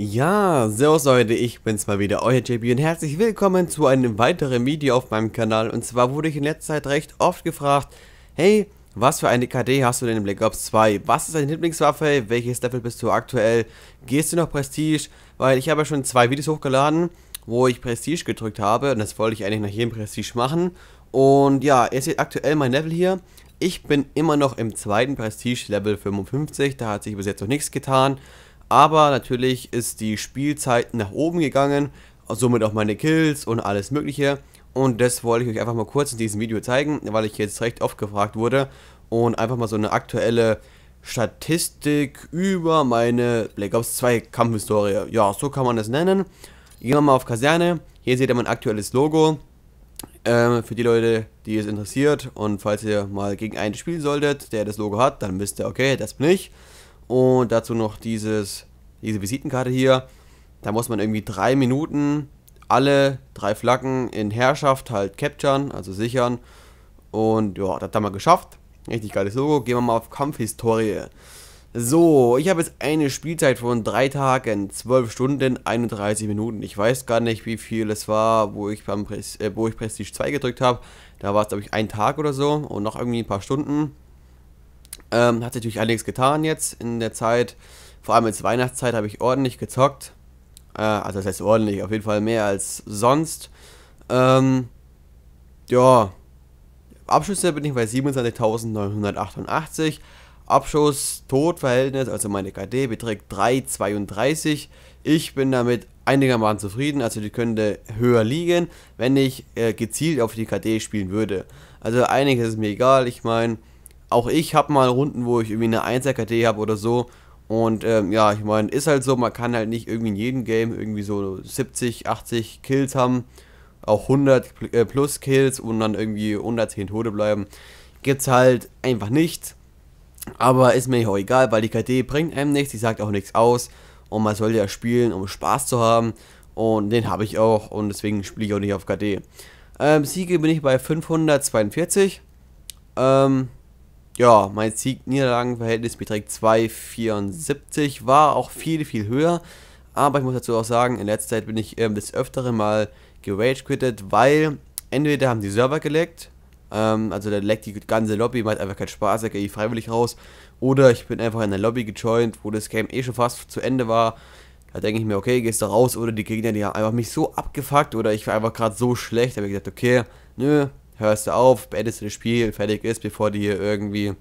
Ja, servus Leute, ich bin's mal wieder, euer JB und herzlich willkommen zu einem weiteren Video auf meinem Kanal. Und zwar wurde ich in letzter Zeit recht oft gefragt, hey, was für eine KD hast du denn in Black Ops 2? Was ist deine Lieblingswaffe? Welches Level bist du aktuell? Gehst du noch Prestige? Weil ich habe ja schon zwei Videos hochgeladen, wo ich Prestige gedrückt habe und das wollte ich eigentlich nach jedem Prestige machen. Und ja, ihr seht aktuell mein Level hier. Ich bin immer noch im zweiten Prestige Level 55, da hat sich bis jetzt noch nichts getan. Aber natürlich ist die Spielzeit nach oben gegangen, somit auch meine Kills und alles mögliche. Und das wollte ich euch einfach mal kurz in diesem Video zeigen, weil ich jetzt recht oft gefragt wurde. Und einfach mal so eine aktuelle Statistik über meine Black Ops 2 Kampfhistorie. Ja, so kann man das nennen. Gehen wir mal auf Kaserne. Hier seht ihr mein aktuelles Logo. Ähm, für die Leute, die es interessiert. Und falls ihr mal gegen einen spielen solltet, der das Logo hat, dann wisst ihr, okay, das bin ich. Und dazu noch dieses, diese Visitenkarte hier. Da muss man irgendwie drei Minuten alle drei Flaggen in Herrschaft halt capturen, also sichern. Und ja, das haben wir geschafft. Richtig geiles Logo. Gehen wir mal auf Kampfhistorie. So, ich habe jetzt eine Spielzeit von drei Tagen, 12 Stunden, 31 Minuten. Ich weiß gar nicht, wie viel es war, wo ich, beim Pres äh, wo ich Prestige 2 gedrückt habe. Da war es, glaube ich, ein Tag oder so und noch irgendwie ein paar Stunden. Ähm, hat natürlich einiges getan jetzt in der Zeit. Vor allem jetzt Weihnachtszeit habe ich ordentlich gezockt. Äh, also das heißt ordentlich, auf jeden Fall mehr als sonst. Ähm, ja, Abschüsse bin ich bei 27.988. Abschuss, Todverhältnis, also meine KD beträgt 3,32. Ich bin damit einigermaßen zufrieden, also die könnte höher liegen, wenn ich äh, gezielt auf die KD spielen würde. Also einiges ist mir egal, ich meine, auch ich habe mal Runden, wo ich irgendwie eine 1er KD habe oder so. Und ähm, ja, ich meine, ist halt so, man kann halt nicht irgendwie in jedem Game irgendwie so 70, 80 Kills haben, auch 100 äh, plus Kills und dann irgendwie 110 10 Tote bleiben. Gibt's halt einfach nicht. Aber ist mir auch egal, weil die KD bringt einem nichts, die sagt auch nichts aus. Und man soll ja spielen, um Spaß zu haben. Und den habe ich auch und deswegen spiele ich auch nicht auf KD. Ähm, Siege bin ich bei 542. Ähm, ja, mein Sieg-Niederlagen-Verhältnis beträgt 2,74, war auch viel, viel höher. Aber ich muss dazu auch sagen, in letzter Zeit bin ich ähm, des Öfteren mal geragequittet, weil entweder haben die Server geleckt, ähm, also da leckt die ganze Lobby, macht einfach keinen Spaß, da gehe ich freiwillig raus. Oder ich bin einfach in der Lobby gejoint, wo das Game eh schon fast zu Ende war. Da denke ich mir, okay, gehst du raus. Oder die Gegner, die haben einfach mich so abgefuckt oder ich war einfach gerade so schlecht. Da habe ich gesagt, okay, nö, hörst du auf, beendest du das Spiel, fertig ist, bevor die hier irgendwie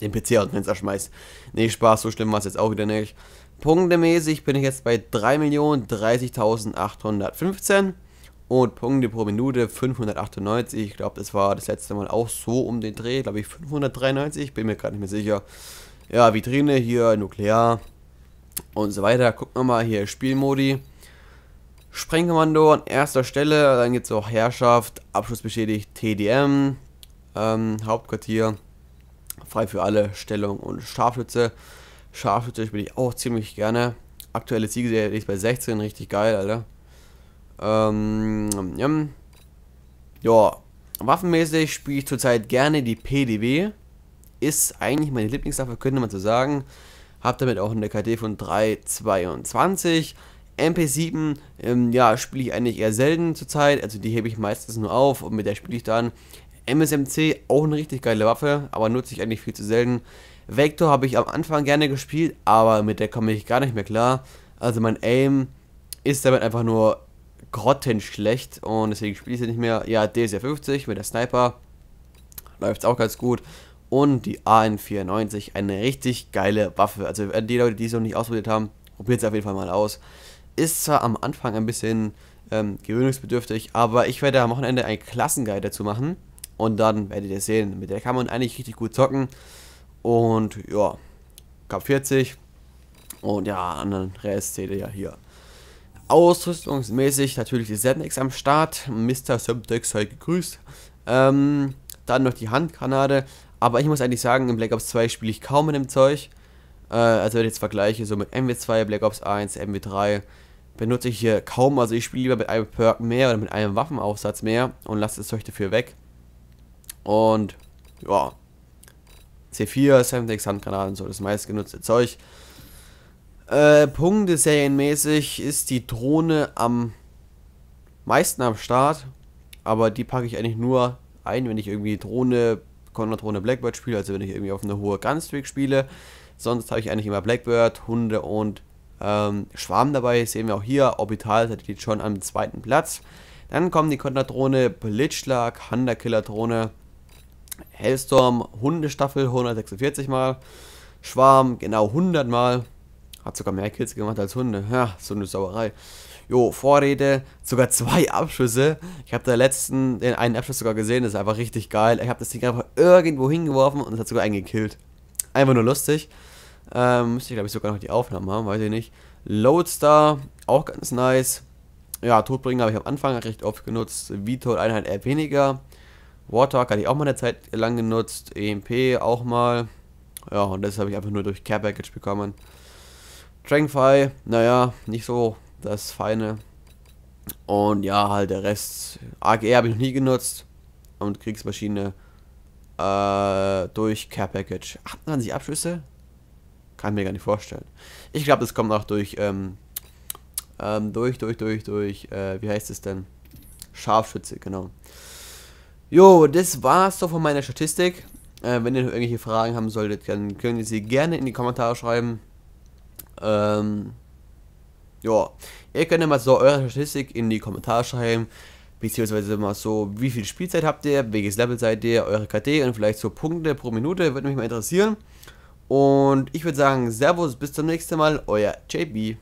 den PC aus dem Fenster schmeißt. Nee, Spaß, so schlimm war es jetzt auch wieder nicht. Punktemäßig bin ich jetzt bei 3.030.815 und Punkte pro Minute 598. Ich glaube, das war das letzte Mal auch so um den Dreh, glaube ich 593, bin mir gerade nicht mehr sicher. Ja, Vitrine hier, Nuklear und so weiter. Gucken wir mal hier, Spielmodi. Sprengkommando an erster Stelle, dann gibt es auch Herrschaft, Abschluss beschädigt, TDM, ähm, Hauptquartier, frei für alle, Stellung und Scharfschütze. Scharfschütze spiele ich auch ziemlich gerne. Aktuelle Siegeserie ist bei 16, richtig geil, Alter. Ähm, ja. ja. Waffenmäßig spiele ich zurzeit gerne die PDW. Ist eigentlich meine Lieblingswaffe, könnte man so sagen. Hab damit auch eine KD von 322. MP7, ähm, ja, spiele ich eigentlich eher selten zurzeit, also die hebe ich meistens nur auf und mit der spiele ich dann. MSMC, auch eine richtig geile Waffe, aber nutze ich eigentlich viel zu selten. Vector habe ich am Anfang gerne gespielt, aber mit der komme ich gar nicht mehr klar. Also mein Aim ist damit einfach nur grottenschlecht und deswegen spiele ich sie nicht mehr. Ja, DSR-50 mit der Sniper läuft es auch ganz gut. Und die AN-94, eine richtig geile Waffe. Also äh, die Leute, die es noch nicht ausprobiert haben, probiert es auf jeden Fall mal aus. Ist zwar am Anfang ein bisschen ähm, gewöhnungsbedürftig, aber ich werde am Wochenende einen Klassenguide dazu machen. Und dann werdet ihr sehen, mit der kann man eigentlich richtig gut zocken. Und ja, Cup 40. Und ja, anderen Rest seht ihr ja hier. Ausrüstungsmäßig natürlich die Semtex am Start. Mr. Semtex sei gegrüßt. Ähm, dann noch die Handgranate. Aber ich muss eigentlich sagen, in Black Ops 2 spiele ich kaum mit dem Zeug. Äh, also wenn ich jetzt vergleiche, so mit MW2, Black Ops 1, MW3, benutze ich hier kaum. Also ich spiele lieber mit einem Perk mehr oder mit einem Waffenaufsatz mehr und lasse das Zeug dafür weg. Und ja, C4, 76 Handgranaten, so das meistgenutzte Zeug. Äh, Punkte serienmäßig ist die Drohne am meisten am Start, aber die packe ich eigentlich nur ein, wenn ich irgendwie Drohne, Konterdrohne Blackbird spiele, also wenn ich irgendwie auf eine hohe Gunstreak spiele. Sonst habe ich eigentlich immer Blackbird, Hunde und ähm, Schwarm dabei. Sehen wir auch hier, Orbital geht schon am zweiten Platz. Dann kommen die Konterdrohne, Blitzschlag, Hunterkiller-Drohne, Hellstorm, Hundestaffel 146 mal, Schwarm genau 100 mal. Hat sogar mehr Kills gemacht als Hunde. Ja, so eine Sauerei. Jo, Vorrede, sogar zwei Abschüsse. Ich habe der letzten den einen Abschluss sogar gesehen, das ist einfach richtig geil. Ich habe das Ding einfach irgendwo hingeworfen und es hat sogar einen gekillt. Einfach nur lustig. Ähm, müsste ich glaube ich sogar noch die Aufnahmen haben, weiß ich nicht. Loadstar, auch ganz nice. Ja, Todbringer habe ich am Anfang recht oft genutzt. Vitor Einheit eher weniger. Warthog hatte ich auch mal eine Zeit lang genutzt. EMP auch mal. Ja, und das habe ich einfach nur durch Care Package bekommen. Strengthfy, naja, nicht so das Feine. Und ja, halt der Rest. AGR e habe ich noch nie genutzt. Und Kriegsmaschine äh, durch Care Package. 28 Abschüsse? kann mir gar nicht vorstellen. Ich glaube, das kommt auch durch, ähm, ähm, durch, durch, durch, durch, äh, wie heißt es denn? Scharfschütze, genau. Jo, das war's doch von meiner Statistik. Äh, wenn ihr noch irgendwelche Fragen haben solltet, dann könnt ihr sie gerne in die Kommentare schreiben. Ähm, ja, ihr könnt ja mal so eure Statistik in die Kommentare schreiben beziehungsweise mal so, wie viel Spielzeit habt ihr, welches Level seid ihr, eure KD und vielleicht so Punkte pro Minute, würde mich mal interessieren. Und ich würde sagen, Servus, bis zum nächsten Mal, euer JB.